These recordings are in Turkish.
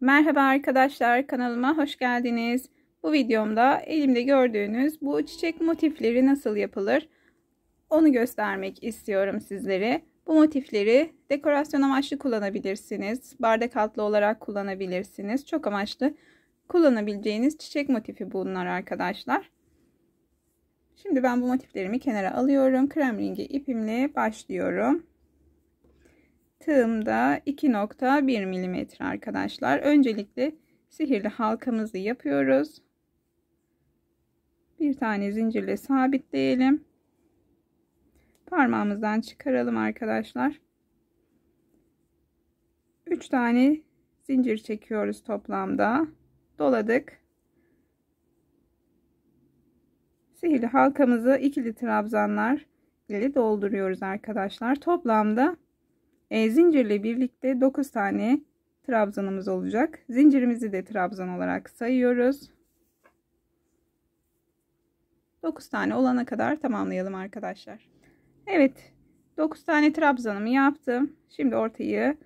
Merhaba arkadaşlar kanalıma hoş geldiniz. Bu videomda elimde gördüğünüz bu çiçek motifleri nasıl yapılır onu göstermek istiyorum sizlere. Bu motifleri dekorasyon amaçlı kullanabilirsiniz. Bardak altlı olarak kullanabilirsiniz. Çok amaçlı kullanabileceğiniz çiçek motifi bunlar arkadaşlar. Şimdi ben bu motiflerimi kenara alıyorum. Krem rengi ipimle başlıyorum tığımda 2.1 milimetre arkadaşlar. Öncelikle sihirli halkamızı yapıyoruz. Bir tane zincirle sabitleyelim. Parmağımızdan çıkaralım arkadaşlar. 3 tane zincir çekiyoruz toplamda. Doladık. Sihirli halkamızı ikili trabzanlar ile dolduruyoruz arkadaşlar. Toplamda e, zincirle birlikte 9 tane trabzanımız olacak. Zincirimizi de trabzan olarak sayıyoruz. 9 tane olana kadar tamamlayalım arkadaşlar. Evet 9 tane trabzanımı yaptım. Şimdi ortayı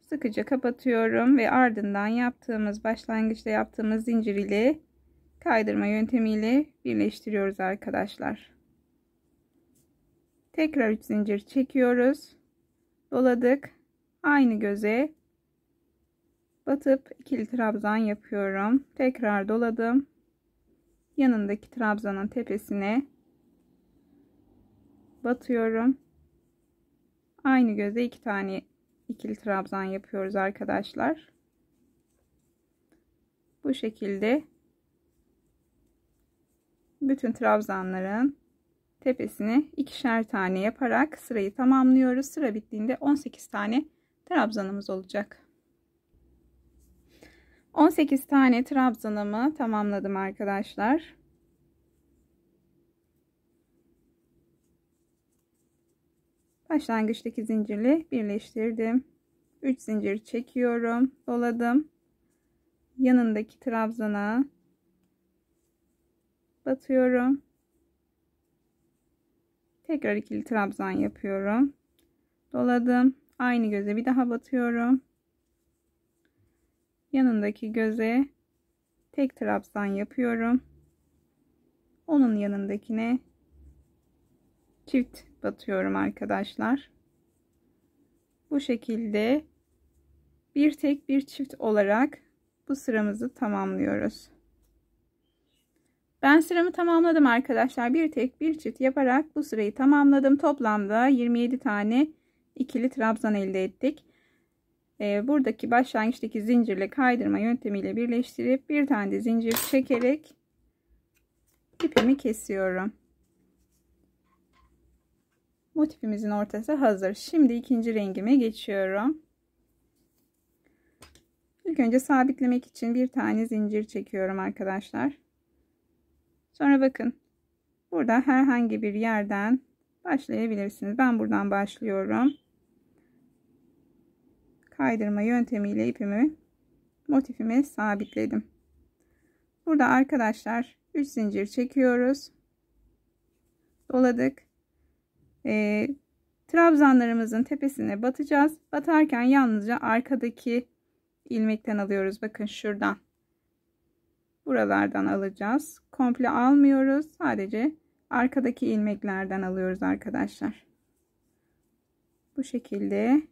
sıkıca kapatıyorum ve ardından yaptığımız başlangıçta yaptığımız zincir ile kaydırma yöntemiyle birleştiriyoruz arkadaşlar. Tekrar 3 zincir çekiyoruz doladık. Aynı göze batıp ikili trabzan yapıyorum. Tekrar doladım. Yanındaki trabzanın tepesine batıyorum. Aynı göze iki tane ikili trabzan yapıyoruz arkadaşlar. Bu şekilde bütün trabzanların tepesini ikişer tane yaparak sırayı tamamlıyoruz. Sıra bittiğinde 18 tane trabzanımız olacak. 18 tane trabzanımı tamamladım arkadaşlar. Başlangıçtaki zincirli birleştirdim. 3 zincir çekiyorum, doladım. Yanındaki trabzana batıyorum. Tekrar ikili trabzan yapıyorum. Doladım. Aynı göze bir daha batıyorum. Yanındaki göze tek trabzan yapıyorum. Onun yanındakine çift batıyorum arkadaşlar. Bu şekilde bir tek bir çift olarak bu sıramızı tamamlıyoruz. Ben sıramı tamamladım arkadaşlar. Bir tek bir çift yaparak bu sırayı tamamladım. Toplamda 27 tane ikili trabzan elde ettik. E, buradaki başlangıçtaki zincirle kaydırma yöntemiyle birleştirip bir tane de zincir çekerek ipimi kesiyorum. Motifimizin ortası hazır. Şimdi ikinci rengime geçiyorum. İlk önce sabitlemek için bir tane zincir çekiyorum arkadaşlar. Sonra bakın. Burada herhangi bir yerden başlayabilirsiniz. Ben buradan başlıyorum. Kaydırma yöntemiyle ipimi motifimi sabitledim. Burada arkadaşlar 3 zincir çekiyoruz. Doladık. Ee, trabzanlarımızın tepesine batacağız. Batarken yalnızca arkadaki ilmekten alıyoruz. Bakın şuradan. Buralardan alacağız komple almıyoruz. Sadece arkadaki ilmeklerden alıyoruz arkadaşlar. Bu şekilde.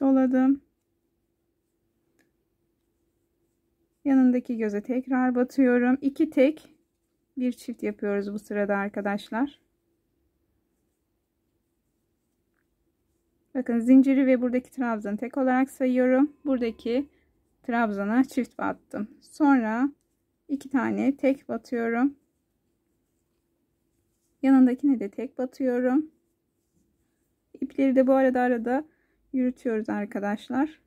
Doladım. Yanındaki göze tekrar batıyorum. İki tek bir çift yapıyoruz bu sırada arkadaşlar. Bakın zinciri ve buradaki trabzanı tek olarak sayıyorum. Buradaki trabzana çift battım. Sonra iki tane tek batıyorum. Yanındakine de tek batıyorum. İpleri de bu arada arada yürütüyoruz arkadaşlar.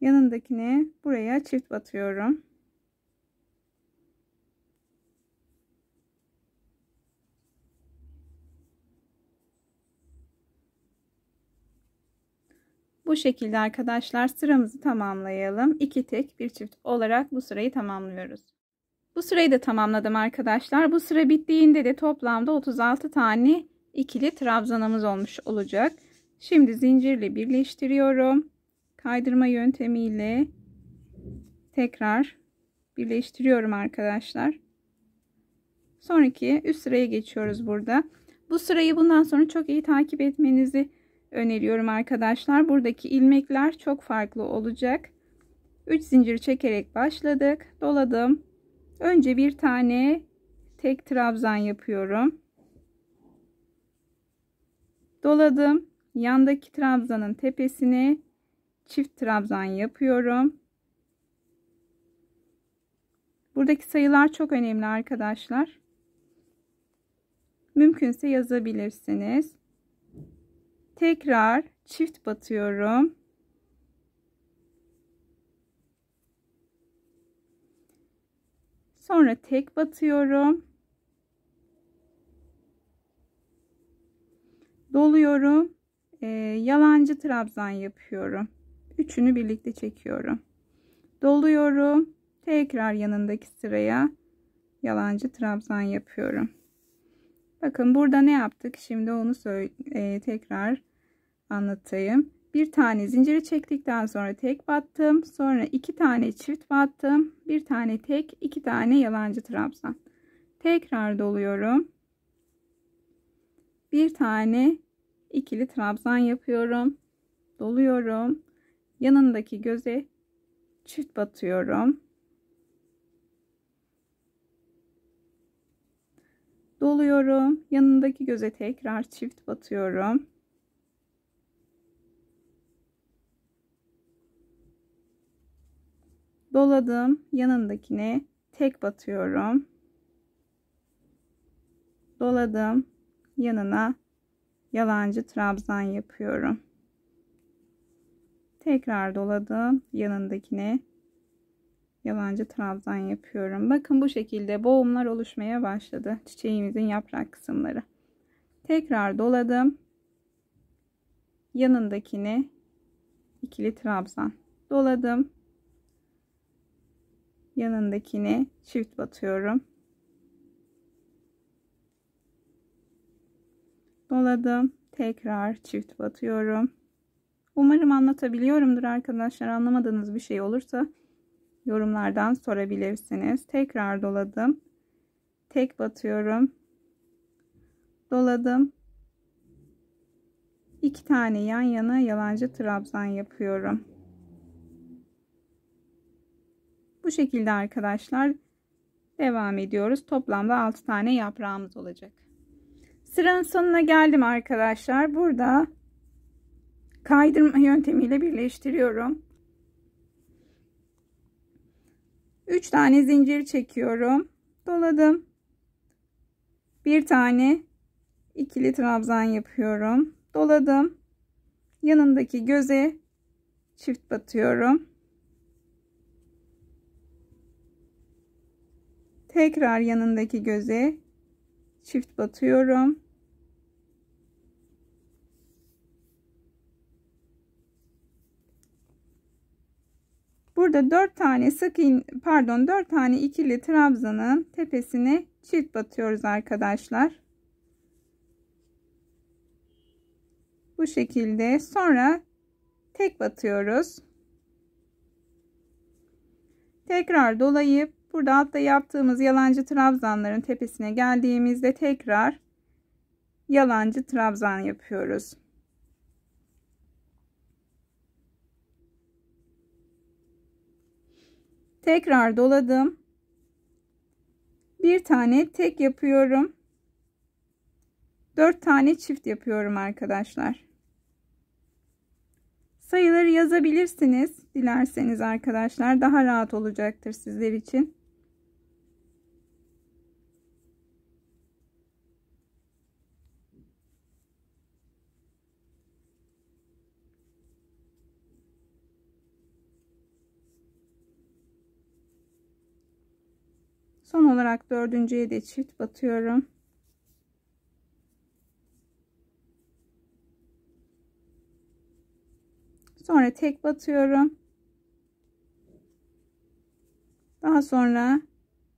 Yanındakine buraya çift batıyorum. Bu şekilde arkadaşlar sıramızı tamamlayalım. 2 tek bir çift olarak bu sırayı tamamlıyoruz. Bu sırayı da tamamladım arkadaşlar. Bu sıra bittiğinde de toplamda 36 tane ikili trabzanımız olmuş olacak. Şimdi zincirle birleştiriyorum. Kaydırma yöntemiyle tekrar birleştiriyorum arkadaşlar. Sonraki üst sıraya geçiyoruz burada. Bu sırayı bundan sonra çok iyi takip etmenizi öneriyorum arkadaşlar. Buradaki ilmekler çok farklı olacak. 3 zincir çekerek başladık. Doladım. Önce bir tane tek trabzan yapıyorum. Doladım. Yandaki trabzanın tepesini çift trabzan yapıyorum. Buradaki sayılar çok önemli arkadaşlar. Mümkünse yazabilirsiniz tekrar çift batıyorum sonra tek batıyorum doluyorum e, yalancı trabzan yapıyorum üçünü birlikte çekiyorum doluyorum tekrar yanındaki sıraya yalancı trabzan yapıyorum bakın burada ne yaptık şimdi onu e, tekrar anlatayım. Bir tane zinciri çektikten sonra tek battım. Sonra iki tane çift battım. Bir tane tek, iki tane yalancı trabzan. Tekrar doluyorum. Bir tane ikili trabzan yapıyorum. Doluyorum. Yanındaki göze çift batıyorum. Doluyorum. Yanındaki göze tekrar çift batıyorum. doladım yanındakine tek batıyorum doladım yanına yalancı trabzan yapıyorum tekrar doladım yanındakine yalancı trabzan yapıyorum bakın bu şekilde boğumlar oluşmaya başladı çiçeğimizin yaprak kısımları tekrar doladım yanındakine ikili trabzan doladım yanındakini çift batıyorum. Doladım. Tekrar çift batıyorum. Umarım anlatabiliyorumdur arkadaşlar. Anlamadığınız bir şey olursa yorumlardan sorabilirsiniz. Tekrar doladım. Tek batıyorum. Doladım. İki tane yan yana yalancı trabzan yapıyorum. Bu şekilde arkadaşlar devam ediyoruz. Toplamda 6 tane yaprağımız olacak. Sıranın sonuna geldim arkadaşlar. Burada kaydırma yöntemiyle birleştiriyorum. 3 tane zincir çekiyorum. Doladım. Bir tane ikili trabzan yapıyorum. Doladım. Yanındaki göze çift batıyorum. tekrar yanındaki göze çift batıyorum. Burada 4 tane sık iğne pardon 4 tane ikili trabzanın tepesine çift batıyoruz arkadaşlar. Bu şekilde sonra tek batıyoruz. Tekrar dolayıp Burada altta yaptığımız yalancı trabzanların tepesine geldiğimizde tekrar yalancı trabzan yapıyoruz. Tekrar doladım. Bir tane tek yapıyorum. Dört tane çift yapıyorum arkadaşlar. Sayıları yazabilirsiniz dilerseniz arkadaşlar daha rahat olacaktır sizler için. Son olarak dördüncüye de çift batıyorum. Sonra tek batıyorum. Daha sonra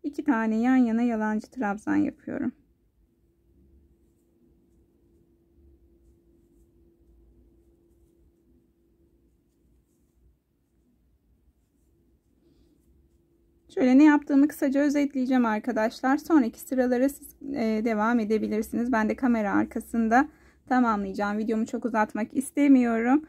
iki tane yan yana yalancı trabzan yapıyorum. Şöyle ne yaptığımı kısaca özetleyeceğim arkadaşlar. Sonraki sıralara siz e, devam edebilirsiniz. Ben de kamera arkasında tamamlayacağım. Videomu çok uzatmak istemiyorum.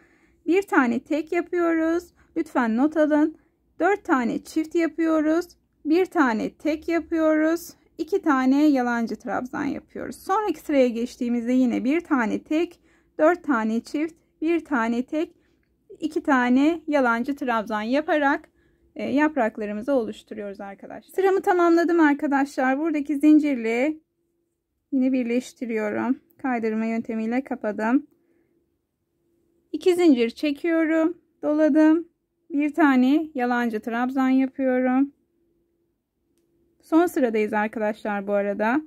Bir tane tek yapıyoruz. Lütfen not alın. 4 tane çift yapıyoruz. Bir tane tek yapıyoruz. 2 tane yalancı trabzan yapıyoruz. Sonraki sıraya geçtiğimizde yine bir tane tek, 4 tane çift, bir tane tek, 2 tane yalancı trabzan yaparak e, yapraklarımızı oluşturuyoruz arkadaşlar. Sıramı tamamladım arkadaşlar. Buradaki zincirli yine birleştiriyorum. Kaydırma yöntemiyle kapadım. İki zincir çekiyorum. Doladım. Bir tane yalancı trabzan yapıyorum. Son sıradayız arkadaşlar bu arada.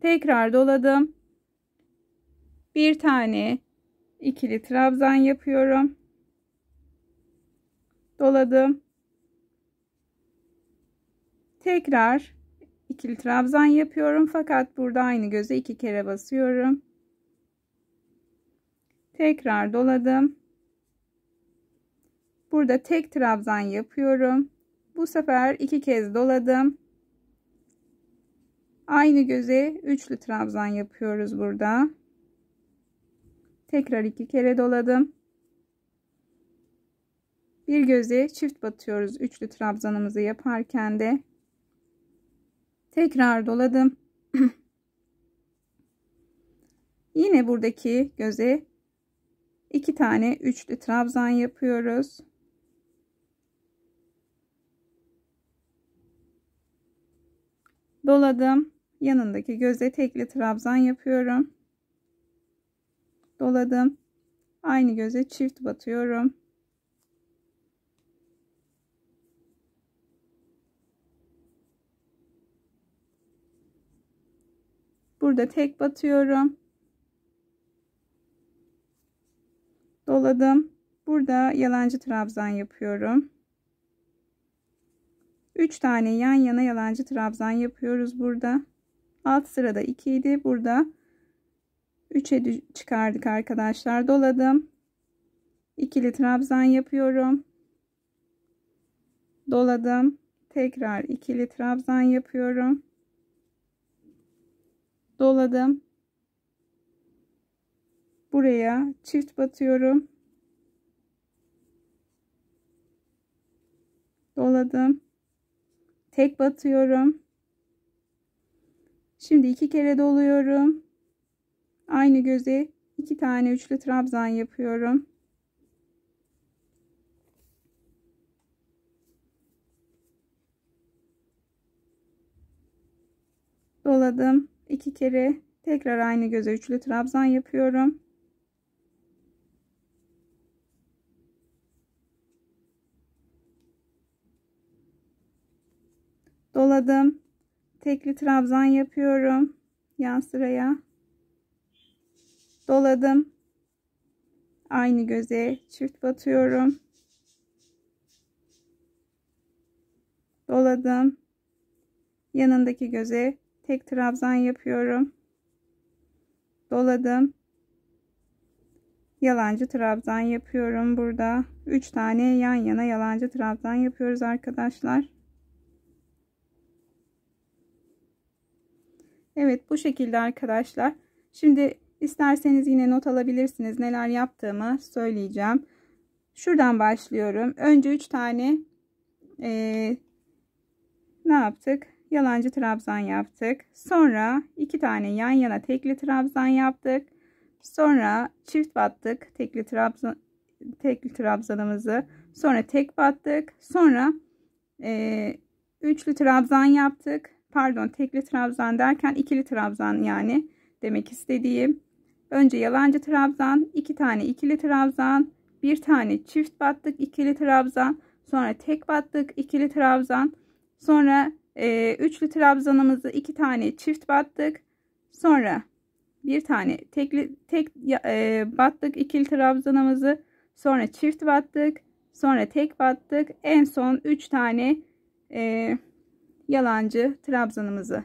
Tekrar doladım. Bir tane ikili trabzan yapıyorum. Doladım. Tekrar ikili trabzan yapıyorum. Fakat burada aynı göze iki kere basıyorum. Tekrar doladım. Burada tek trabzan yapıyorum. Bu sefer iki kez doladım. Aynı göze üçlü trabzan yapıyoruz burada. Tekrar iki kere doladım. Bir göze çift batıyoruz üçlü trabzanımızı yaparken de Tekrar doladım. Yine buradaki göze iki tane üçlü trabzan yapıyoruz. Doladım. Yanındaki göze tekli trabzan yapıyorum. Doladım. Aynı göze çift batıyorum. burada tek batıyorum doladım burada yalancı trabzan yapıyorum 3 tane yan yana yalancı trabzan yapıyoruz burada alt sırada 2 idi burada 3'e çıkardık arkadaşlar doladım İkili trabzan yapıyorum doladım tekrar ikili trabzan yapıyorum doladım buraya çift batıyorum doladım tek batıyorum şimdi iki kere doluyorum aynı göze iki tane üçlü trabzan yapıyorum doladım iki kere tekrar aynı göze üçlü trabzan yapıyorum. Doladım. Tekli trabzan yapıyorum. Yan sıraya. Doladım. Aynı göze çift batıyorum. Doladım. Yanındaki göze tek trabzan yapıyorum doladım yalancı trabzan yapıyorum burada 3 tane yan yana yalancı trabzan yapıyoruz arkadaşlar Evet bu şekilde arkadaşlar şimdi isterseniz yine not alabilirsiniz neler yaptığımı söyleyeceğim şuradan başlıyorum önce 3 tane e, ne yaptık yalancı trabzan yaptık. Sonra iki tane yan yana tekli trabzan yaptık. Sonra çift battık tekli trabzan tekli trabzanımızı. Sonra tek battık. Sonra e, üçlü trabzan yaptık. Pardon tekli trabzan derken ikili trabzan yani demek istediğim. Önce yalancı trabzan, iki tane ikili trabzan, bir tane çift battık ikili trabzan, sonra tek battık ikili trabzan, sonra ee, üçlü trabzanımızı iki tane çift battık. Sonra bir tane tekli, tek e, battık ikili trabzanımızı. Sonra çift battık. Sonra tek battık. En son üç tane e, yalancı trabzanımızı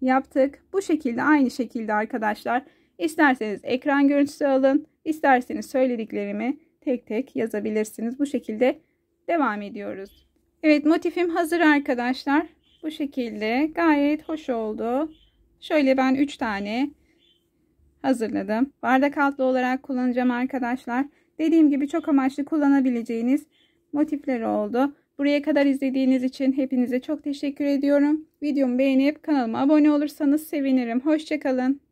yaptık. Bu şekilde aynı şekilde arkadaşlar. isterseniz ekran görüntüsü alın. isterseniz söylediklerimi tek tek yazabilirsiniz. Bu şekilde devam ediyoruz. Evet motifim hazır arkadaşlar. Bu şekilde gayet hoş oldu. Şöyle ben 3 tane hazırladım. Bardak altlı olarak kullanacağım arkadaşlar. Dediğim gibi çok amaçlı kullanabileceğiniz motifler oldu. Buraya kadar izlediğiniz için hepinize çok teşekkür ediyorum. Videomu beğenip kanalıma abone olursanız sevinirim. Hoşçakalın.